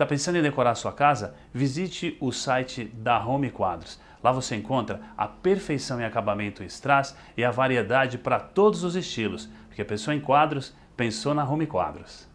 Está pensando em decorar sua casa? Visite o site da Home Quadros. Lá você encontra a perfeição em acabamento strass e a variedade para todos os estilos, porque pensou em quadros, pensou na Home Quadros.